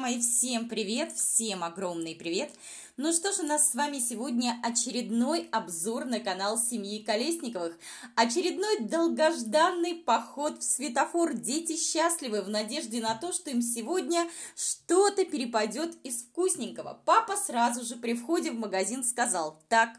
мои, всем привет, всем огромный привет! Ну что ж, у нас с вами сегодня очередной обзор на канал семьи Колесниковых. Очередной долгожданный поход в светофор. Дети счастливы в надежде на то, что им сегодня что-то перепадет из вкусненького. Папа сразу же при входе в магазин сказал «Так,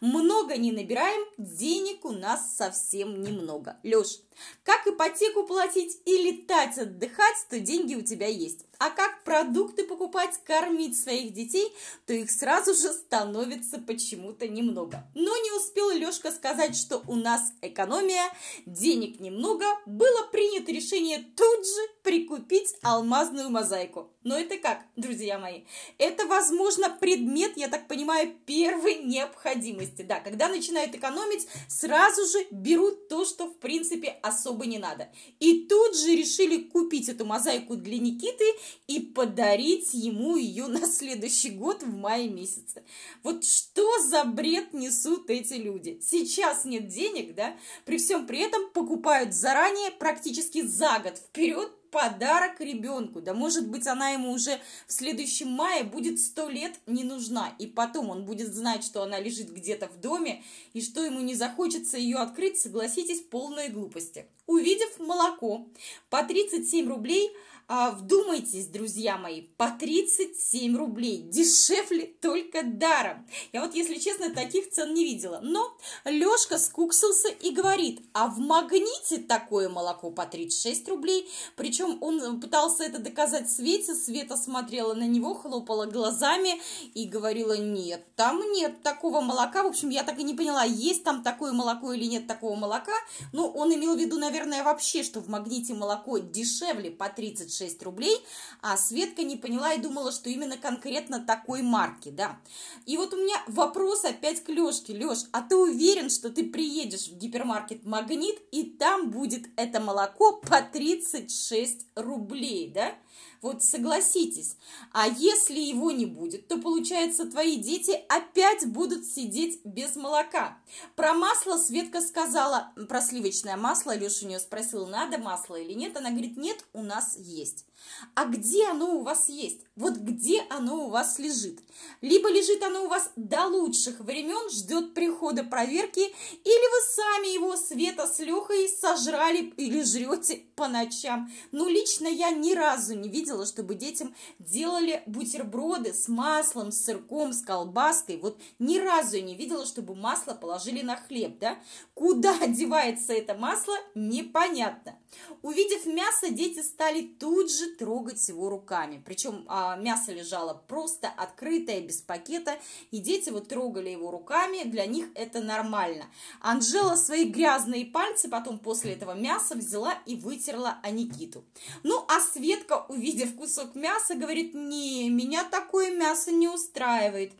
много не набираем, денег у нас совсем немного. Леш, как ипотеку платить и летать отдыхать, то деньги у тебя есть. А как продукты покупать, кормить своих детей, то их сразу же становится почему-то немного. Но не успел Лешка сказать, что у нас экономия, денег немного, было принято решение тут же прикупить алмазную мозаику. Но это как, друзья мои? Это, возможно, предмет, я так понимаю, первой необходимости необходимости. Да, когда начинает экономить, сразу же берут то, что в принципе особо не надо. И тут же решили купить эту мозаику для Никиты и подарить ему ее на следующий год в мае месяце. Вот что за бред несут эти люди? Сейчас нет денег, да? При всем при этом покупают заранее, практически за год вперед подарок ребенку. Да может быть она ему уже в следующем мае будет сто лет не нужна. И потом он будет знать, что она лежит где-то в доме, и что ему не захочется ее открыть, согласитесь, полные глупости. Увидев молоко по 37 рублей – а, вдумайтесь, друзья мои, по 37 рублей. Дешевле только даром. Я вот, если честно, таких цен не видела. Но Лешка скуксился и говорит, а в магните такое молоко по 36 рублей. Причем он э, пытался это доказать Свете. Света смотрела на него, хлопала глазами и говорила, нет, там нет такого молока. В общем, я так и не поняла, есть там такое молоко или нет такого молока. Но он имел в виду, наверное, вообще, что в магните молоко дешевле по 36 6 рублей, а Светка не поняла и думала, что именно конкретно такой марки, да. И вот у меня вопрос опять к Лешке. Леш, а ты уверен, что ты приедешь в гипермаркет «Магнит» и там будет это молоко по 36 рублей, да? Вот согласитесь, а если его не будет, то получается твои дети опять будут сидеть без молока. Про масло Светка сказала, про сливочное масло, Леша у нее спросил, надо масло или нет, она говорит, нет, у нас есть есть. А где оно у вас есть? Вот где оно у вас лежит? Либо лежит оно у вас до лучших времен, ждет прихода проверки, или вы сами его Света с Лехой сожрали или жрете по ночам. Ну, лично я ни разу не видела, чтобы детям делали бутерброды с маслом, с сырком, с колбаской. Вот ни разу я не видела, чтобы масло положили на хлеб, да? Куда девается это масло, непонятно. Увидев мясо, дети стали тут же трогать его руками. Причем а, мясо лежало просто открытое, без пакета, и дети вот трогали его руками, для них это нормально. Анжела свои грязные пальцы потом после этого мяса взяла и вытерла о Никиту. Ну, а Светка, увидев кусок мяса, говорит, не, меня такое мясо не устраивает.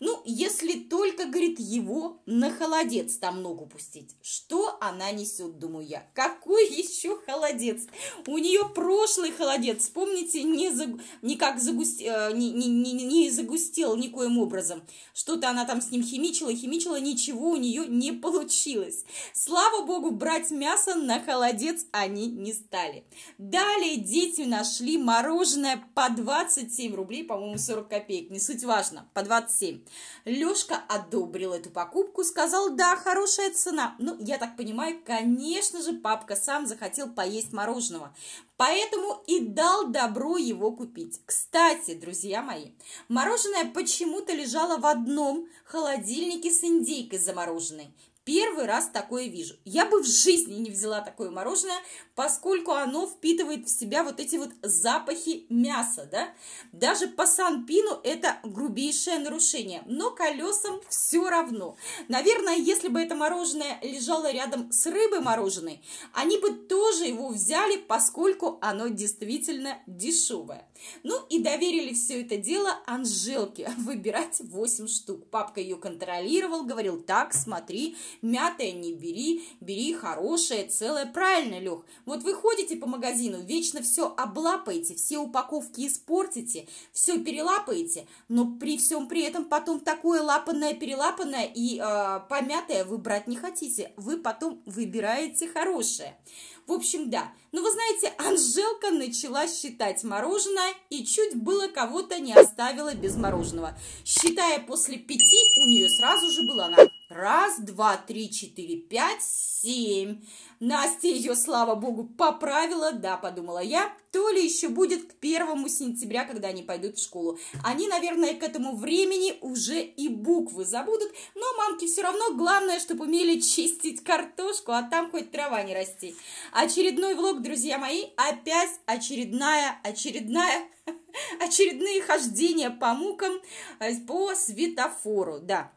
Ну, если только, говорит, его на холодец там ногу пустить. Что она несет, думаю я. Какой еще холодец? У нее прошлый холодец нет, вспомните, не за, никак загусти, э, не, не, не, не загустел никоим образом. Что-то она там с ним химичила, химичила, ничего у нее не получилось. Слава богу, брать мясо на холодец они не стали. Далее дети нашли мороженое по 27 рублей, по-моему, 40 копеек, не суть важно, по 27. Лешка одобрил эту покупку, сказал, да, хорошая цена. Ну, я так понимаю, конечно же, папка сам захотел поесть мороженого поэтому и дал добро его купить. Кстати, друзья мои, мороженое почему-то лежало в одном холодильнике с индейкой замороженной первый раз такое вижу. Я бы в жизни не взяла такое мороженое, поскольку оно впитывает в себя вот эти вот запахи мяса, да. Даже по санпину это грубейшее нарушение, но колесам все равно. Наверное, если бы это мороженое лежало рядом с рыбой мороженой, они бы тоже его взяли, поскольку оно действительно дешевое. Ну и доверили все это дело Анжелке выбирать 8 штук. Папка ее контролировал, говорил, так, смотри, мятая не бери, бери хорошее, целое. Правильно, Лех, вот вы ходите по магазину, вечно все облапаете, все упаковки испортите, все перелапаете, но при всем при этом потом такое лапанное, перелапанное и э, помятое вы брать не хотите. Вы потом выбираете хорошее. В общем, да. Но вы знаете, Анжелка начала считать мороженое и чуть было кого-то не оставила без мороженого. Считая после пяти, у нее сразу же была на Раз, два, три, четыре, пять, семь. Настя ее, слава богу, поправила. Да, подумала я, то ли еще будет к первому сентября, когда они пойдут в школу. Они, наверное, к этому времени уже и буквы забудут, но мамки все равно главное, чтобы умели чистить картошку, а там хоть трава не расти. Очередной влог, друзья мои, опять очередная, очередная очередные хождения по мукам, э, по светофору, да.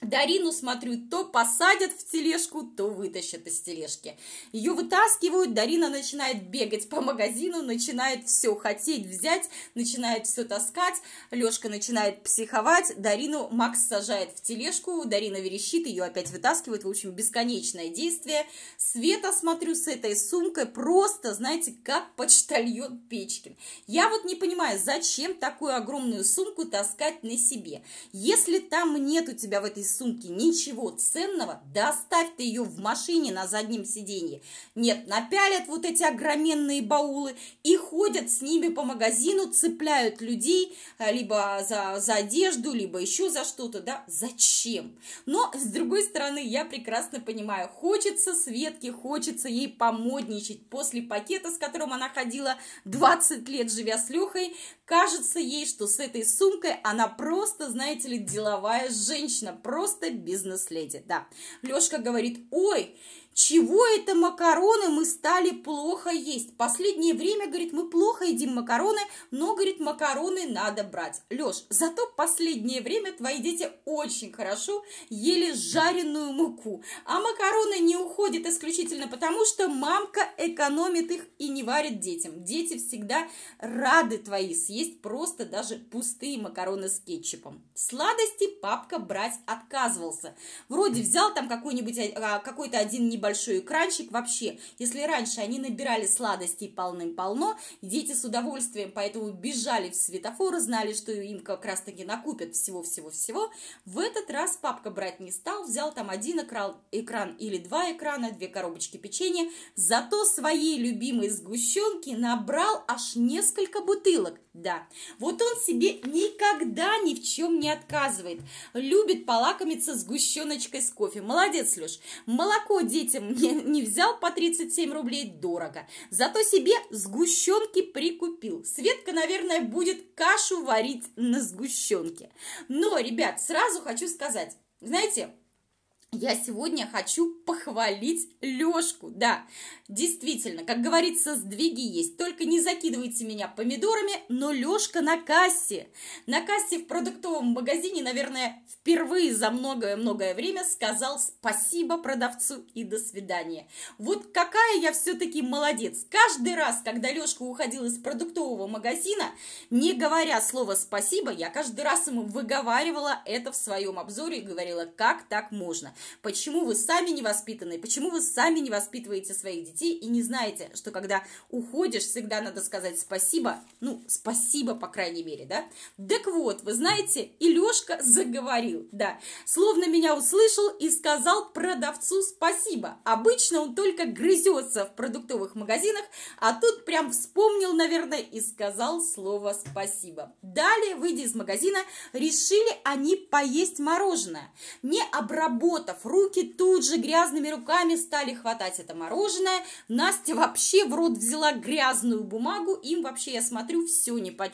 Дарину, смотрю, то посадят в тележку, то вытащат из тележки. Ее вытаскивают, Дарина начинает бегать по магазину, начинает все хотеть взять, начинает все таскать. Лешка начинает психовать, Дарину Макс сажает в тележку, Дарина верещит, ее опять вытаскивают. В общем, бесконечное действие. Света, смотрю, с этой сумкой просто, знаете, как почтальон Печкин. Я вот не понимаю, зачем такую огромную сумку таскать на себе? Если там нет у тебя в этой из сумки ничего ценного, да ты ее в машине на заднем сиденье. Нет, напялят вот эти огроменные баулы и ходят с ними по магазину, цепляют людей э, либо за, за одежду, либо еще за что-то, да, зачем? Но, с другой стороны, я прекрасно понимаю, хочется Светке, хочется ей помодничать после пакета, с которым она ходила 20 лет, живя с Лехой, кажется ей, что с этой сумкой она просто, знаете ли, деловая женщина, просто бизнес-леди, да. Лешка говорит, ой, чего это макароны мы стали плохо есть? Последнее время, говорит, мы плохо едим макароны, но, говорит, макароны надо брать. Леш, зато последнее время твои дети очень хорошо ели жареную муку, а макароны не уходят исключительно потому, что мамка экономит их и не варит детям. Дети всегда рады твои съесть просто даже пустые макароны с кетчупом. Сладости папка брать отказывался. Вроде взял там какой-нибудь, а, какой-то один небольшой большой экранчик вообще. Если раньше они набирали сладостей полным-полно, дети с удовольствием поэтому бежали в светофоры, знали, что им как раз-таки накупят всего-всего-всего, в этот раз папка брать не стал, взял там один экран, экран или два экрана, две коробочки печенья, зато своей любимой сгущенки набрал аж несколько бутылок. Да, вот он себе никогда ни в чем не отказывает. Любит полакомиться сгущеночкой с кофе. Молодец, Леш. Молоко детям не, не взял по 37 рублей, дорого. Зато себе сгущенки прикупил. Светка, наверное, будет кашу варить на сгущенке. Но, ребят, сразу хочу сказать, знаете, я сегодня хочу похвалить Лёшку, да. Действительно, как говорится, сдвиги есть. Только не закидывайте меня помидорами, но Лёшка на кассе. На кассе в продуктовом магазине, наверное, впервые за многое-многое время сказал спасибо продавцу и до свидания. Вот какая я все таки молодец. Каждый раз, когда Лёшка уходил из продуктового магазина, не говоря слова спасибо, я каждый раз ему выговаривала это в своем обзоре и говорила, как так можно. Почему вы сами не воспитаны? Почему вы сами не воспитываете своих детей и не знаете, что когда уходишь, всегда надо сказать спасибо? Ну, спасибо, по крайней мере, да? Так вот, вы знаете, и Лешка заговорил, да. Словно меня услышал и сказал продавцу спасибо. Обычно он только грызется в продуктовых магазинах, а тут прям вспомнил, наверное, и сказал слово спасибо. Далее, выйдя из магазина, решили они поесть мороженое. Не обработав пациентов. Руки тут же грязными руками стали хватать это мороженое. Настя вообще в рот взяла грязную бумагу. Им вообще, я смотрю, все ни по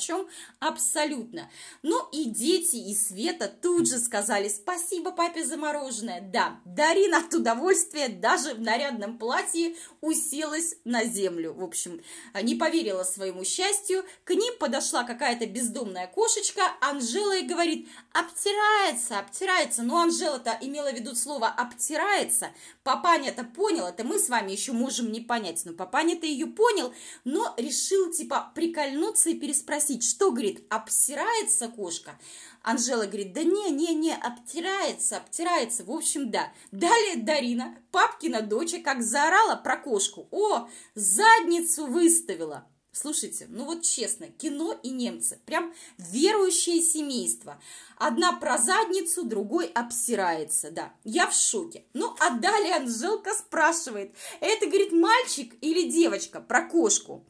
абсолютно. Ну и дети, и Света тут же сказали спасибо папе за мороженое. Да, Дарина от удовольствия даже в нарядном платье уселась на землю. В общем, не поверила своему счастью. К ним подошла какая-то бездомная кошечка Анжела и говорит, обтирается, обтирается. Но Анжела-то имела в виду слово слово «обтирается». Папаня-то понял, это мы с вами еще можем не понять, но папаня-то ее понял, но решил, типа, прикольнуться и переспросить, что, говорит, обтирается кошка? Анжела говорит, да не, не, не, обтирается, обтирается, в общем, да. Далее Дарина, папкина дочь, как заорала про кошку, о, задницу выставила. Слушайте, ну вот честно, кино и немцы, прям верующее семейство. Одна про задницу, другой обсирается, да. Я в шоке. Ну, а далее Анжелка спрашивает, это, говорит, мальчик или девочка про кошку?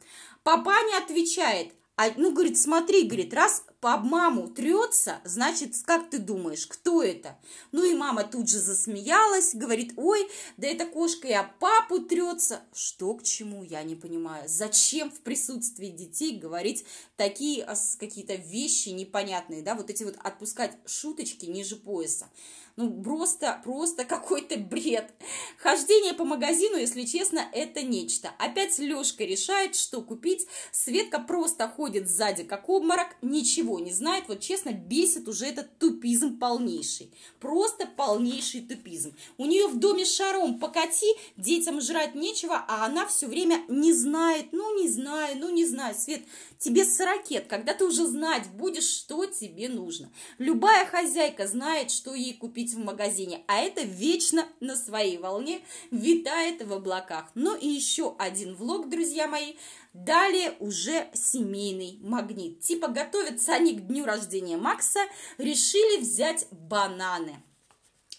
Папа не отвечает, а, ну, говорит, смотри, говорит, раз об маму трется, значит, как ты думаешь, кто это? Ну и мама тут же засмеялась, говорит, ой, да эта кошка и об папу трется. Что к чему, я не понимаю. Зачем в присутствии детей говорить такие а, какие-то вещи непонятные, да, вот эти вот отпускать шуточки ниже пояса. Ну, просто, просто какой-то бред. Хождение по магазину, если честно, это нечто. Опять Лешка решает, что купить. Светка просто ходит сзади, как обморок, ничего ничего не знает. Вот честно, бесит уже этот тупизм полнейший. Просто полнейший тупизм. У нее в доме шаром покати, детям жрать нечего, а она все время не знает, ну не знаю, ну не знаю. Свет, тебе сорокет, когда ты уже знать будешь, что тебе нужно. Любая хозяйка знает, что ей купить в магазине, а это вечно на своей волне витает в облаках. Ну и еще один влог, друзья мои. Далее уже семейный магнит. Типа готовятся они к дню рождения Макса, решили взять бананы.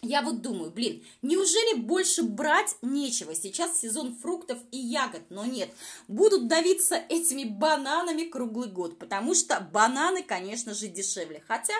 Я вот думаю, блин, неужели больше брать нечего? Сейчас сезон фруктов и ягод, но нет. Будут давиться этими бананами круглый год, потому что бананы, конечно же, дешевле. Хотя,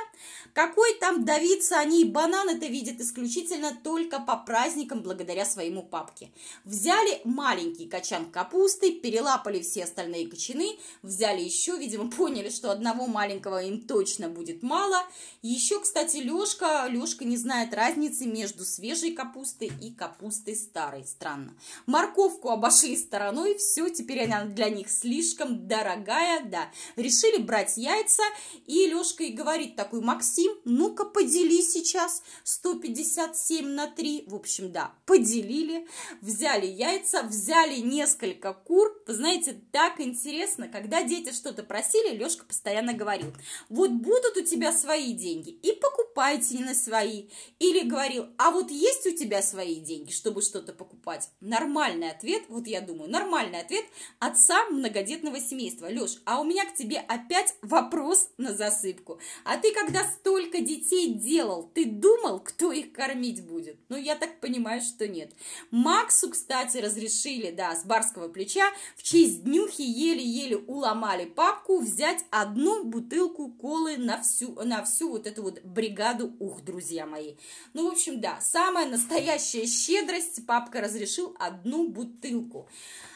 какой там давиться они, бананы-то видят исключительно только по праздникам благодаря своему папке. Взяли маленький качан капусты, перелапали все остальные кочаны, взяли еще, видимо, поняли, что одного маленького им точно будет мало. Еще, кстати, Лешка, Лешка не знает разницы, разницы между свежей капустой и капустой старой. Странно. Морковку обошли стороной, все, теперь она для них слишком дорогая, да. Решили брать яйца, и Лешка и говорит такой, Максим, ну-ка подели сейчас 157 на 3. В общем, да, поделили, взяли яйца, взяли несколько кур. Вы знаете, так интересно, когда дети что-то просили, Лешка постоянно говорил, вот будут у тебя свои деньги, и покупайте не на свои. Или говорит, говорил, а вот есть у тебя свои деньги, чтобы что-то покупать? Нормальный ответ, вот я думаю, нормальный ответ отца многодетного семейства. Леш, а у меня к тебе опять вопрос на засыпку. А ты когда столько детей делал, ты думал, кто их кормить будет? Ну, я так понимаю, что нет. Максу, кстати, разрешили, да, с барского плеча в честь днюхи еле-еле уломали папку взять одну бутылку колы на всю, на всю вот эту вот бригаду, ух, друзья мои. Ну, в общем, да, самая настоящая щедрость. Папка разрешил одну бутылку.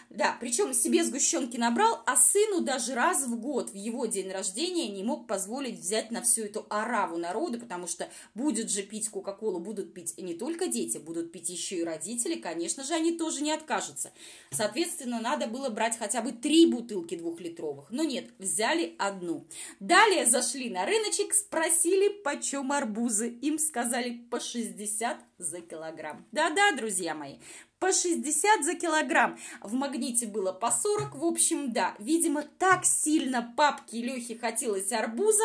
Да, причем себе сгущенки набрал, а сыну даже раз в год в его день рождения не мог позволить взять на всю эту ораву народа, потому что будет же пить Кока-Колу, будут пить не только дети, будут пить еще и родители, конечно же, они тоже не откажутся. Соответственно, надо было брать хотя бы три бутылки двухлитровых, но нет, взяли одну. Далее зашли на рыночек, спросили, почем арбузы. Им сказали по 60 за килограмм. Да-да, друзья мои, по 60 за килограмм. В магазине магните было по 40. В общем, да, видимо, так сильно папке Лехе хотелось арбуза,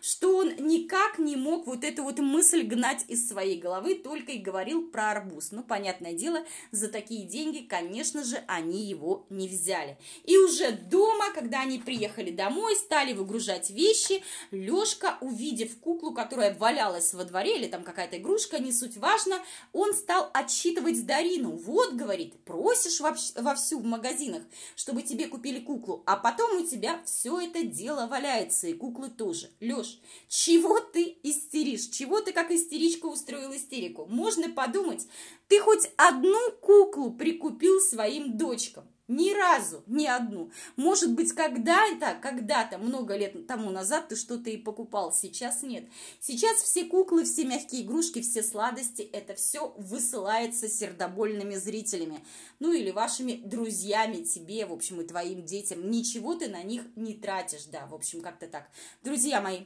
что он никак не мог вот эту вот мысль гнать из своей головы, только и говорил про арбуз. Ну, понятное дело, за такие деньги, конечно же, они его не взяли. И уже дома, когда они приехали домой, стали выгружать вещи, Лешка, увидев куклу, которая валялась во дворе, или там какая-то игрушка, не суть важно, он стал отчитывать Дарину. Вот, говорит, просишь вовсю в магазинах, чтобы тебе купили куклу, а потом у тебя все это дело валяется, и куклы тоже. Леш, чего ты истеришь? Чего ты как истеричка устроил истерику? Можно подумать, ты хоть одну куклу прикупил своим дочкам. Ни разу, ни одну. Может быть, когда-то, когда-то, много лет тому назад ты что-то и покупал, сейчас нет. Сейчас все куклы, все мягкие игрушки, все сладости, это все высылается сердобольными зрителями. Ну или вашими друзьями, тебе, в общем, и твоим детям. Ничего ты на них не тратишь, да, в общем, как-то так. Друзья мои,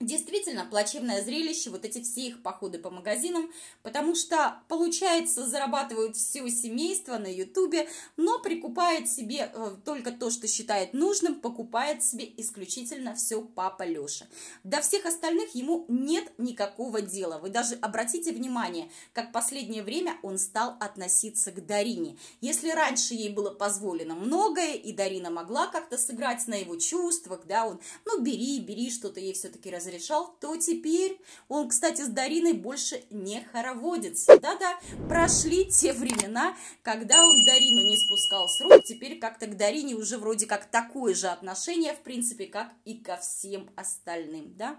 Действительно, плачевное зрелище, вот эти все их походы по магазинам, потому что, получается, зарабатывают все семейство на ютубе, но прикупает себе э, только то, что считает нужным, покупает себе исключительно все папа Леша. До всех остальных ему нет никакого дела. Вы даже обратите внимание, как последнее время он стал относиться к Дарине. Если раньше ей было позволено многое, и Дарина могла как-то сыграть на его чувствах, да, он, ну, бери, бери, что-то ей все-таки разрешилось, разрешал, то теперь он, кстати, с Дариной больше не хороводится. Да-да, прошли те времена, когда он Дарину не спускал с рук, теперь как-то к Дарине уже вроде как такое же отношение, в принципе, как и ко всем остальным, да.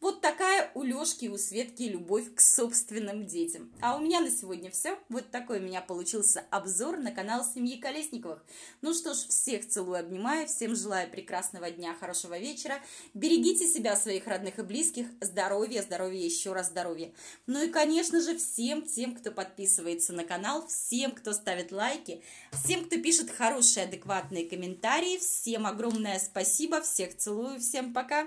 Вот такая у Лешки и у Светки любовь к собственным детям. А у меня на сегодня все. Вот такой у меня получился обзор на канал семьи Колесниковых. Ну что ж, всех целую, обнимаю, всем желаю прекрасного дня, хорошего вечера. Берегите себя, своих родных родных и близких. Здоровья, здоровья, еще раз здоровья. Ну и, конечно же, всем тем, кто подписывается на канал, всем, кто ставит лайки, всем, кто пишет хорошие, адекватные комментарии. Всем огромное спасибо, всех целую, всем пока!